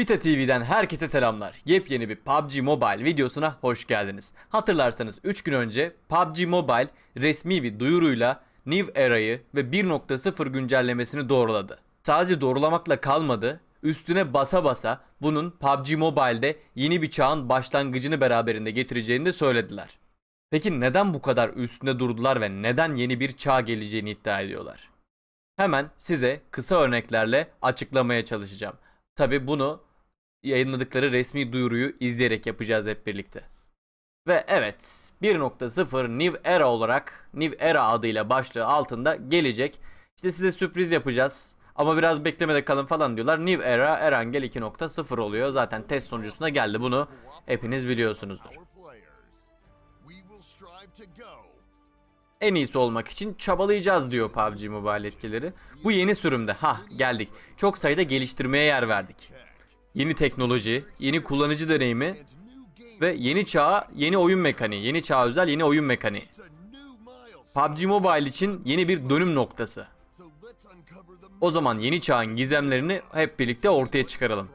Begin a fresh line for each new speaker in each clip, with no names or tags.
Vita TV'den herkese selamlar. Yepyeni bir PUBG Mobile videosuna hoş geldiniz. Hatırlarsanız 3 gün önce PUBG Mobile resmi bir duyuruyla New Era'yı ve 1.0 güncellemesini doğruladı. Sadece doğrulamakla kalmadı, üstüne basa basa bunun PUBG Mobile'de yeni bir çağın başlangıcını beraberinde getireceğini de söylediler. Peki neden bu kadar üstünde durdular ve neden yeni bir çağ geleceğini iddia ediyorlar? Hemen size kısa örneklerle açıklamaya çalışacağım. Tabi bunu yayınladıkları resmi duyuruyu izleyerek yapacağız hep birlikte. Ve evet 1.0 New Era olarak New Era adıyla başlığı altında gelecek. İşte size sürpriz yapacağız. Ama biraz beklemede kalın falan diyorlar. New Era Erangel 2.0 oluyor. Zaten test sonucusuna geldi bunu. Hepiniz biliyorsunuzdur. En iyisi olmak için çabalayacağız diyor PUBG Mobile etkileri. Bu yeni sürümde. ha geldik. Çok sayıda geliştirmeye yer verdik yeni teknoloji, yeni kullanıcı deneyimi ve yeni çağa yeni oyun mekaniği. Yeni çağa özel yeni oyun mekaniği. PUBG Mobile için yeni bir dönüm noktası. O zaman yeni çağın gizemlerini hep birlikte ortaya çıkaralım.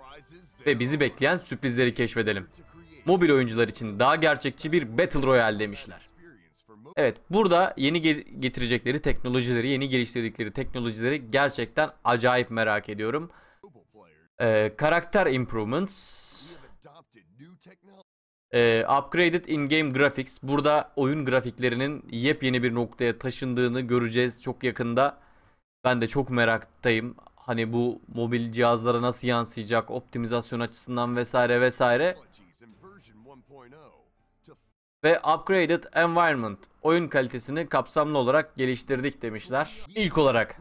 Ve bizi bekleyen sürprizleri keşfedelim. Mobil oyuncular için daha gerçekçi bir Battle Royale demişler. Evet burada yeni getirecekleri teknolojileri, yeni geliştirdikleri teknolojileri gerçekten acayip merak ediyorum. Ee, karakter improvements. Ee, upgraded in-game graphics. Burada oyun grafiklerinin yepyeni bir noktaya taşındığını göreceğiz çok yakında. Ben de çok meraktayım. Hani bu mobil cihazlara nasıl yansıyacak optimizasyon açısından vesaire vesaire. Ve upgraded environment oyun kalitesini kapsamlı olarak geliştirdik demişler. İlk olarak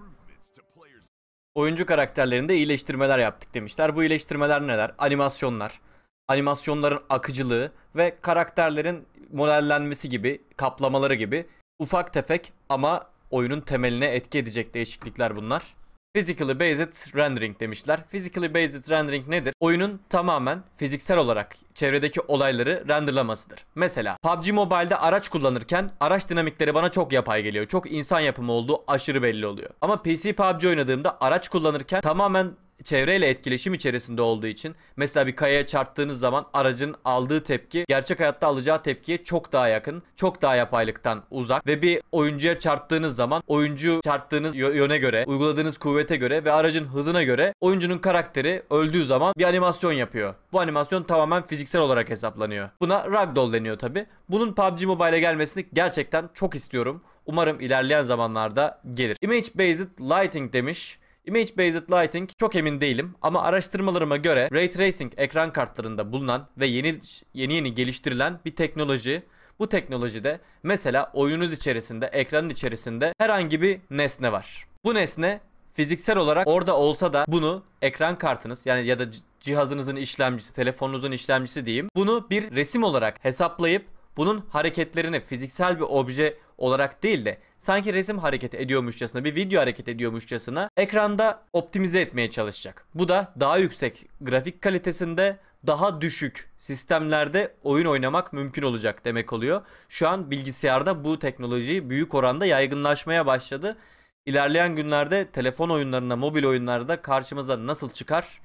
Oyuncu karakterlerinde iyileştirmeler yaptık demişler. Bu iyileştirmeler neler? Animasyonlar, animasyonların akıcılığı ve karakterlerin modellenmesi gibi, kaplamaları gibi ufak tefek ama oyunun temeline etki edecek değişiklikler bunlar. Physically Based Rendering demişler. Physically Based Rendering nedir? Oyunun tamamen fiziksel olarak çevredeki olayları renderlamasıdır. Mesela PUBG Mobile'de araç kullanırken araç dinamikleri bana çok yapay geliyor. Çok insan yapımı olduğu aşırı belli oluyor. Ama PC PUBG oynadığımda araç kullanırken tamamen çevreyle etkileşim içerisinde olduğu için mesela bir kayaya çarptığınız zaman aracın aldığı tepki gerçek hayatta alacağı tepkiye çok daha yakın, çok daha yapaylıktan uzak ve bir oyuncuya çarptığınız zaman oyuncu çarptığınız yöne göre, uyguladığınız kuvvete göre ve aracın hızına göre oyuncunun karakteri öldüğü zaman bir animasyon yapıyor. Bu animasyon tamamen fiziksel olarak hesaplanıyor. Buna ragdoll deniyor tabi. Bunun PUBG Mobile'e gelmesini gerçekten çok istiyorum. Umarım ilerleyen zamanlarda gelir. Image Based Lighting demiş. Image Based Lighting çok emin değilim ama araştırmalarıma göre Ray Tracing ekran kartlarında bulunan ve yeni yeni yeni geliştirilen bir teknoloji. Bu teknolojide mesela oyunuz içerisinde, ekranın içerisinde herhangi bir nesne var. Bu nesne fiziksel olarak orada olsa da bunu ekran kartınız yani ya da cihazınızın işlemcisi, telefonunuzun işlemcisi diyeyim. Bunu bir resim olarak hesaplayıp bunun hareketlerini fiziksel bir obje olarak değil de sanki resim hareket ediyormuşçasına bir video hareket ediyormuşçasına ekranda optimize etmeye çalışacak. Bu da daha yüksek grafik kalitesinde daha düşük sistemlerde oyun oynamak mümkün olacak demek oluyor. Şu an bilgisayarda bu teknoloji büyük oranda yaygınlaşmaya başladı. İlerleyen günlerde telefon oyunlarına, mobil oyunlarda karşımıza nasıl çıkar?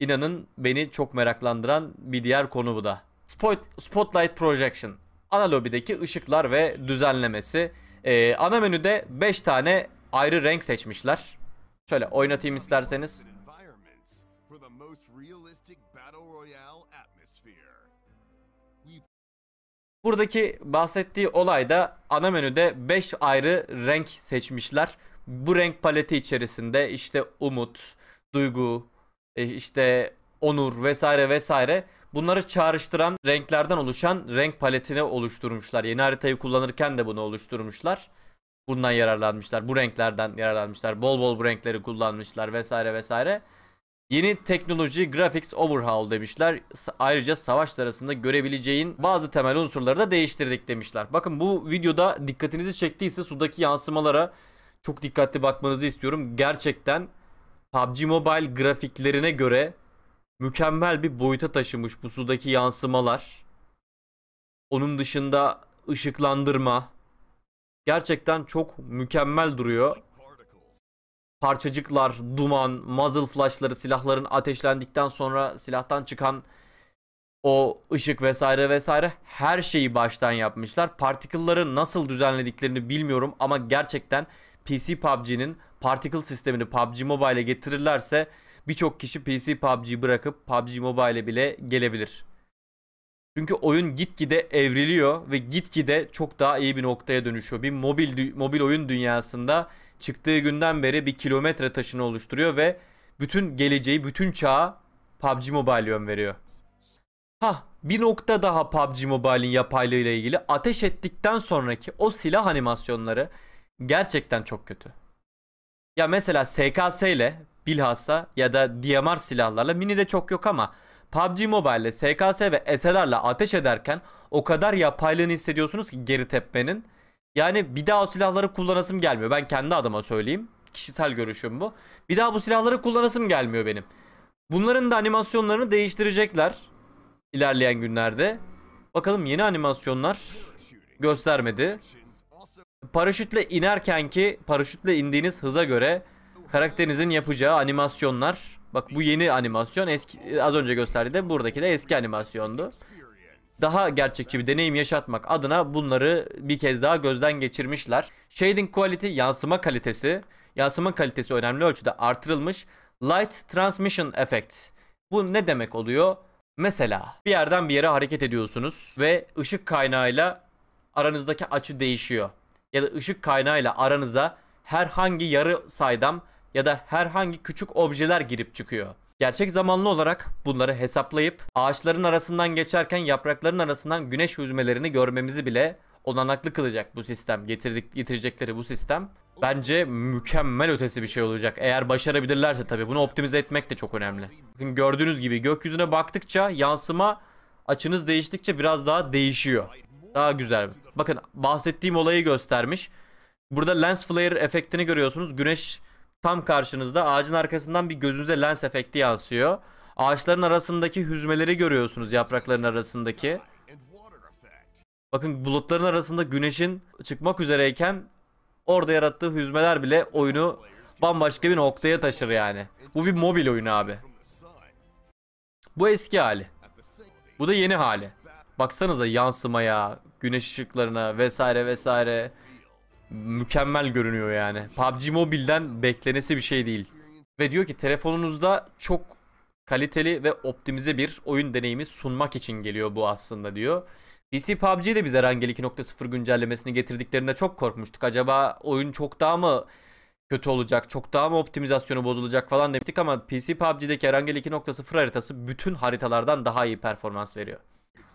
İnanın beni çok meraklandıran bir diğer konu bu da. Spotlight Projection ana lobideki ışıklar ve düzenlemesi. Ee, ana menüde 5 tane ayrı renk seçmişler. Şöyle oynatayım isterseniz. Buradaki bahsettiği olayda ana menüde 5 ayrı renk seçmişler. Bu renk paleti içerisinde işte umut, duygu, e, işte onur vesaire vesaire Bunları çağrıştıran renklerden oluşan renk paletini oluşturmuşlar. Yeni haritayı kullanırken de bunu oluşturmuşlar. Bundan yararlanmışlar. Bu renklerden yararlanmışlar. Bol bol bu renkleri kullanmışlar vesaire vesaire. Yeni teknoloji graphics overhaul demişler. Ayrıca savaş sırasında görebileceğin bazı temel unsurları da değiştirdik demişler. Bakın bu videoda dikkatinizi çektiyse sudaki yansımalara çok dikkatli bakmanızı istiyorum. Gerçekten PUBG Mobile grafiklerine göre mükemmel bir boyuta taşımış bu sudaki yansımalar. Onun dışında ışıklandırma gerçekten çok mükemmel duruyor. Parçacıklar, duman, muzzle flashları silahların ateşlendikten sonra silahtan çıkan o ışık vesaire vesaire her şeyi baştan yapmışlar. Particle'ları nasıl düzenlediklerini bilmiyorum ama gerçekten PC PUBG'nin particle sistemini PUBG Mobile'e getirirlerse birçok kişi PC PUBG bırakıp PUBG Mobile'e bile gelebilir. Çünkü oyun gitgide evriliyor ve gitgide çok daha iyi bir noktaya dönüşüyor. Bir mobil mobil oyun dünyasında çıktığı günden beri bir kilometre taşını oluşturuyor ve bütün geleceği, bütün çağı PUBG Mobile yön veriyor. Ha, bir nokta daha PUBG Mobile'in yapaylığı ile ilgili ateş ettikten sonraki o silah animasyonları gerçekten çok kötü. Ya mesela SKS ile bilhassa ya da DMR silahlarla mini de çok yok ama PUBG mobile ile SKS ve SLR'la ateş ederken o kadar yapaylığını hissediyorsunuz ki geri tepmenin. Yani bir daha o silahları kullanasım gelmiyor. Ben kendi adıma söyleyeyim. Kişisel görüşüm bu. Bir daha bu silahları kullanasım gelmiyor benim. Bunların da animasyonlarını değiştirecekler ilerleyen günlerde. Bakalım yeni animasyonlar göstermedi. Paraşütle inerken ki paraşütle indiğiniz hıza göre Karakterinizin yapacağı animasyonlar. Bak bu yeni animasyon. Eski, az önce gösterdi de buradaki de eski animasyondu. Daha gerçekçi bir deneyim yaşatmak adına bunları bir kez daha gözden geçirmişler. Shading quality, yansıma kalitesi. Yansıma kalitesi önemli ölçüde artırılmış. Light transmission effect. Bu ne demek oluyor? Mesela bir yerden bir yere hareket ediyorsunuz ve ışık kaynağıyla aranızdaki açı değişiyor. Ya da ışık kaynağıyla aranıza herhangi yarı saydam ya da herhangi küçük objeler girip çıkıyor. Gerçek zamanlı olarak bunları hesaplayıp ağaçların arasından geçerken yaprakların arasından güneş hüzmelerini görmemizi bile olanaklı kılacak bu sistem. Getirdik, getirecekleri bu sistem. Bence mükemmel ötesi bir şey olacak. Eğer başarabilirlerse tabii bunu optimize etmek de çok önemli. Bakın gördüğünüz gibi gökyüzüne baktıkça yansıma açınız değiştikçe biraz daha değişiyor. Daha güzel. Bakın bahsettiğim olayı göstermiş. Burada lens flare efektini görüyorsunuz. Güneş tam karşınızda ağacın arkasından bir gözünüze lens efekti yansıyor. Ağaçların arasındaki hüzmeleri görüyorsunuz yaprakların arasındaki. Bakın bulutların arasında güneşin çıkmak üzereyken orada yarattığı hüzmeler bile oyunu bambaşka bir noktaya taşır yani. Bu bir mobil oyun abi. Bu eski hali. Bu da yeni hali. Baksanıza yansımaya, güneş ışıklarına vesaire vesaire mükemmel görünüyor yani. PUBG Mobile'den beklenesi bir şey değil. Ve diyor ki telefonunuzda çok kaliteli ve optimize bir oyun deneyimi sunmak için geliyor bu aslında diyor. PC PUBG'de de bize Rangel 2.0 güncellemesini getirdiklerinde çok korkmuştuk. Acaba oyun çok daha mı kötü olacak, çok daha mı optimizasyonu bozulacak falan demiştik ama PC PUBG'deki Rangel 2.0 haritası bütün haritalardan daha iyi performans veriyor.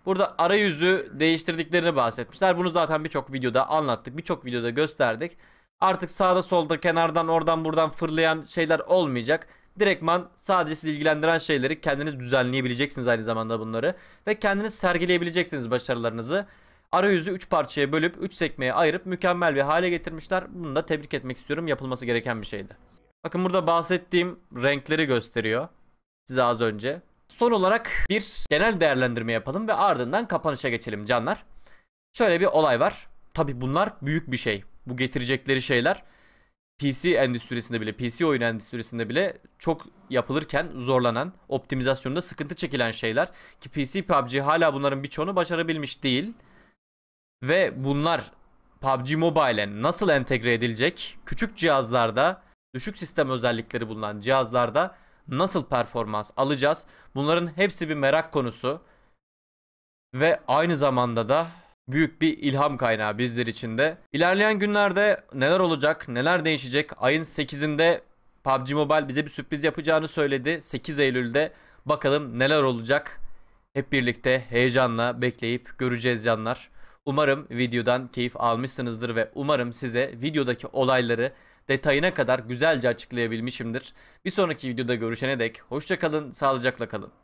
Burada arayüzü değiştirdiklerini bahsetmişler. Bunu zaten birçok videoda anlattık. Birçok videoda gösterdik. Artık sağda solda kenardan oradan buradan fırlayan şeyler olmayacak. Direktman sadece sizi ilgilendiren şeyleri kendiniz düzenleyebileceksiniz aynı zamanda bunları. Ve kendiniz sergileyebileceksiniz başarılarınızı. Arayüzü 3 parçaya bölüp 3 sekmeye ayırıp mükemmel bir hale getirmişler. Bunu da tebrik etmek istiyorum. Yapılması gereken bir şeydi. Bakın burada bahsettiğim renkleri gösteriyor. Size az önce. Son olarak bir genel değerlendirme yapalım ve ardından kapanışa geçelim canlar. Şöyle bir olay var. Tabii bunlar büyük bir şey. Bu getirecekleri şeyler PC endüstrisinde bile, PC oyun endüstrisinde bile çok yapılırken zorlanan, optimizasyonda sıkıntı çekilen şeyler ki PC PUBG hala bunların birçoğunu başarabilmiş değil. Ve bunlar PUBG Mobile'e nasıl entegre edilecek? Küçük cihazlarda, düşük sistem özellikleri bulunan cihazlarda Nasıl performans alacağız? Bunların hepsi bir merak konusu. Ve aynı zamanda da büyük bir ilham kaynağı bizler için de. İlerleyen günlerde neler olacak, neler değişecek? Ayın 8'inde PUBG Mobile bize bir sürpriz yapacağını söyledi. 8 Eylül'de bakalım neler olacak. Hep birlikte heyecanla bekleyip göreceğiz canlar. Umarım videodan keyif almışsınızdır ve umarım size videodaki olayları detayına kadar güzelce açıklayabilmişimdir. Bir sonraki videoda görüşene dek hoşçakalın, sağlıcakla kalın.